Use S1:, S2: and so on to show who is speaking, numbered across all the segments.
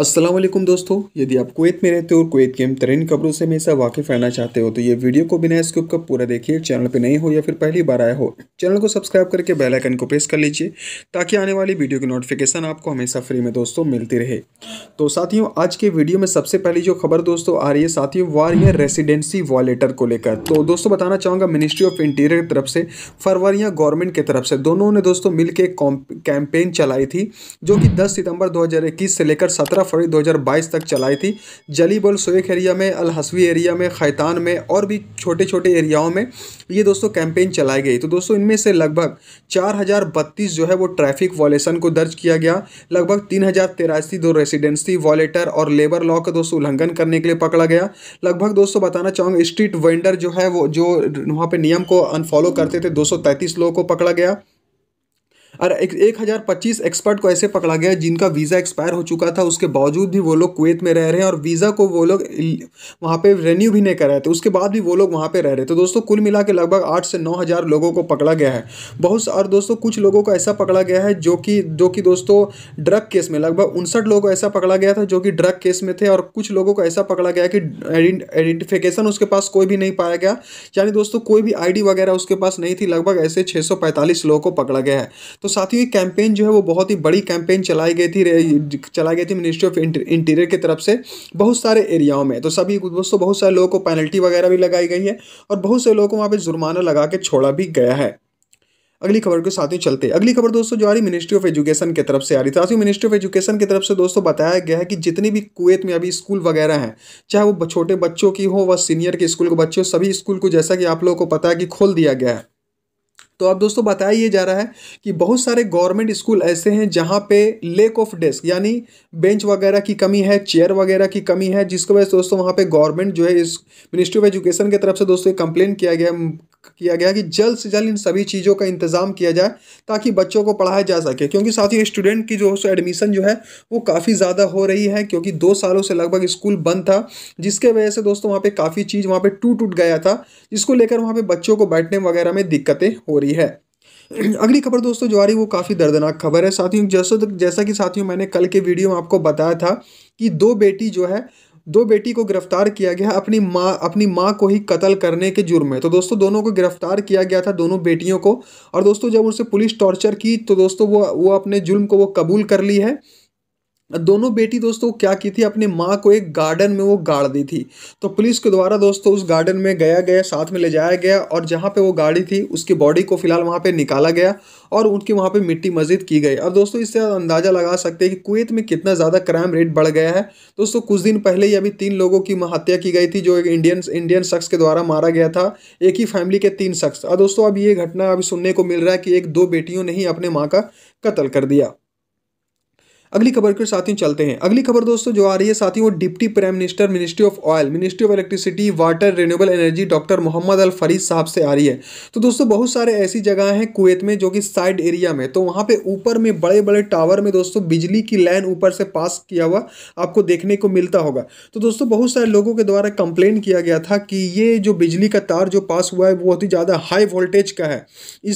S1: असलम दोस्तों यदि आप कुवैत में रहते हो और कुवैत की तरीन खबरों से हमेशा वाकिफ रहना चाहते हो तो ये वीडियो को बिना स्किप का पूरा देखिए चैनल पर नए हो या फिर पहली बार आए हो चैनल को सब्सक्राइब करके बेल आइकन को प्रेस कर लीजिए ताकि आने वाली वीडियो की नोटिफिकेशन आपको हमेशा फ्री में दोस्तों मिलती रहे तो साथियों आज के वीडियो में सबसे पहली जो खबर दोस्तों आ रही है साथियों वार या रेसिडेंसी वॉलेटर को लेकर तो दोस्तों बताना चाहूँगा मिनिस्ट्री ऑफ इंटीरियर की तरफ से फरवरी या गवर्नमेंट की तरफ से दोनों ने दोस्तों मिलकर कैंपेन चलाई थी जो कि दस सितंबर दो से लेकर 17 फरवरी 2022 तक चलाई थी जली बल एरिया में अल हसवी एरिया में खैतान में और भी छोटे छोटे एरियाओं में ये दोस्तों कैंपेन चलाई गई तो दोस्तों इनमें से लगभग चार जो है वो ट्रैफिक वॉलेसन को दर्ज किया गया लगभग तीन दो रेसिडेंसी वॉलेटर और लेबर लॉ का दोस्तों उल्लंघन करने के लिए पकड़ा गया लगभग दोस्तों बताना चाहूँगा स्ट्रीट वेंडर जो है वो जो वहाँ पर नियम को अनफॉलो करते थे दो लोगों को पकड़ा गया और एक, एक हज़ार पच्चीस एक्सपर्ट को ऐसे पकड़ा गया जिनका वीज़ा एक्सपायर हो चुका था उसके बावजूद भी वो लोग कुवैत में रह रहे हैं और वीज़ा को वो लोग वहाँ पे रेन्यू भी नहीं कर रहे थे उसके बाद भी वो लोग वहाँ पे रह रहे थे दोस्तों कुल मिला के लगभग आठ से नौ हज़ार लोगों को पकड़ा गया है बहुत और दोस्तों कुछ लोगों को ऐसा पकड़ा गया है जो कि जो कि दोस्तों ड्रग केस में लगभग उनसठ लोगों को ऐसा पकड़ा गया था जो कि ड्रग केस में थे और कुछ लोगों को ऐसा पकड़ा गया कि आइडेंटिफिकेशन उसके पास कोई भी नहीं पाया गया यानी दोस्तों कोई भी आईडी वगैरह उसके पास नहीं थी लगभग ऐसे 645 लोगों को पकड़ा गया है तो साथियों ये कैंपेन जो है वो बहुत ही बड़ी कैंपेन चलाई गई थी चलाई गई थी मिनिस्ट्री ऑफ इंटीरियर की तरफ से बहुत सारे एरियाओं में तो सभी दोस्तों बहुत सारे लोगों को पेनल्टी वगैरह भी लगाई गई है और बहुत से लोगों को वहाँ पर जुर्माना लगा के छोड़ा भी गया है अगली खबर के साथ ही चलते अगली खबर दोस्तों जो आ रही मिनिस्ट्री ऑफ एजुकेशन की तरफ से आ रही साथ साथियों मिनिस्ट्री ऑफ एजुकेशन की तरफ से दोस्तों बताया गया है कि जितनी भी कुवैत में अभी स्कूल वगैरह हैं चाहे वो छोटे बच्चों की हो व सीनियर के स्कूल के बच्चे हो सभी स्कूल को जैसा कि आप लोगों को पता है कि खोल दिया गया है तो अब दोस्तों बताया ये जा रहा है कि बहुत सारे गवर्नमेंट स्कूल ऐसे हैं जहाँ पे लेक ऑफ डेस्क यानी बेंच वगैरह की कमी है चेयर वगैरह की कमी है जिसकी वजह से दोस्तों वहाँ पे गवर्नमेंट जो है इस मिनिस्ट्री ऑफ एजुकेशन की तरफ से दोस्तों कंप्लेन किया गया किया गया कि जल्द से जल्द इन सभी चीज़ों का इंतज़ाम किया जाए ताकि बच्चों को पढ़ाया जा सके क्योंकि साथ ही स्टूडेंट की जो है एडमिशन जो है वो काफ़ी ज़्यादा हो रही है क्योंकि दो सालों से लगभग स्कूल बंद था जिसके वजह से दोस्तों वहाँ पे काफ़ी चीज़ वहाँ पे टूट टूट गया था जिसको लेकर वहाँ पे बच्चों को बैठने वगैरह में दिक्कतें हो रही रही है अगली खबर दोस्तों जो आ रही है वो काफ़ी दर्दनाक खबर है साथियों जैसा जैसा कि साथियों मैंने कल के वीडियो में आपको बताया था कि दो बेटी जो है दो बेटी को गिरफ्तार किया गया अपनी माँ अपनी माँ को ही कत्ल करने के जुर्म में तो दोस्तों दोनों को गिरफ्तार किया गया था दोनों बेटियों को और दोस्तों जब उनसे पुलिस टॉर्चर की तो दोस्तों वो वो अपने जुर्म को वो कबूल कर ली है दोनों बेटी दोस्तों क्या की थी अपनी माँ को एक गार्डन में वो गाड़ दी थी तो पुलिस के द्वारा दोस्तों उस गार्डन में गया गया साथ में ले जाया गया और जहाँ पे वो गाड़ी थी उसकी बॉडी को फिलहाल वहाँ पे निकाला गया और उनकी वहाँ पे मिट्टी मस्जिद की गई और दोस्तों इससे अंदाज़ा लगा सकते हैं कि कुवैत में कितना ज़्यादा क्राइम रेट बढ़ गया है दोस्तों कुछ दिन पहले ही अभी तीन लोगों की हत्या की गई थी जो एक इंडियन इंडियन शख्स के द्वारा मारा गया था एक ही फैमिली के तीन शख्स और दोस्तों अब ये घटना अभी सुनने को मिल रहा है कि एक दो बेटियों ने ही अपने माँ का कत्ल कर दिया अगली खबर के साथ ही चलते हैं अगली खबर दोस्तों जो आ रही है साथ ही वो deputy prime minister ministry of oil ministry of electricity water renewable energy doctor Mohammed Al Farid साहब से आ रही है तो दोस्तों बहुत सारे ऐसी जगह हैं कुवैत में जो कि साइड एरिया में तो वहाँ पर ऊपर में बड़े बड़े टावर में दोस्तों बिजली की लाइन ऊपर से पास किया हुआ आपको देखने को मिलता होगा तो दोस्तों बहुत सारे लोगों के द्वारा कंप्लेन किया गया था कि ये जो बिजली का तार जो पास हुआ है बहुत ही ज़्यादा हाई वोल्टेज का है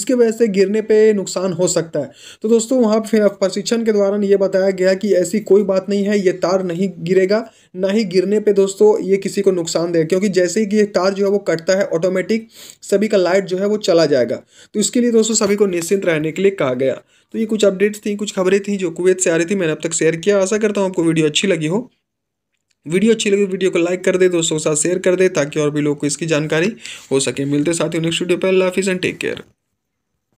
S1: इसके वजह से गिरने पर नुकसान हो सकता है तो दोस्तों वहाँ प्रशिक्षण के दौरान ये बताया बताया गया कि ऐसी कोई बात नहीं है ये तार नहीं गिरेगा ना ही गिरने पे दोस्तों ये किसी को नुकसान देगा क्योंकि जैसे ही ये तार जो है वो कटता है ऑटोमेटिक सभी का लाइट जो है वो चला जाएगा तो इसके लिए दोस्तों सभी को निश्चिंत रहने के लिए कहा गया तो ये कुछ अपडेट्स थी कुछ खबरें थी जो कुवैत से आ रही थी मैंने अब तक शेयर किया आशा करता हूँ आपको वीडियो अच्छी लगी हो वीडियो अच्छी लगी वीडियो को लाइक कर दे दोस्तों के साथ शेयर कर दे ताकि और भी लोग को इसकी जानकारी हो सके मिलते साथ ही नेक्स्ट वीडियो पर अल्लाह हाफिज़ एंड टेक केयर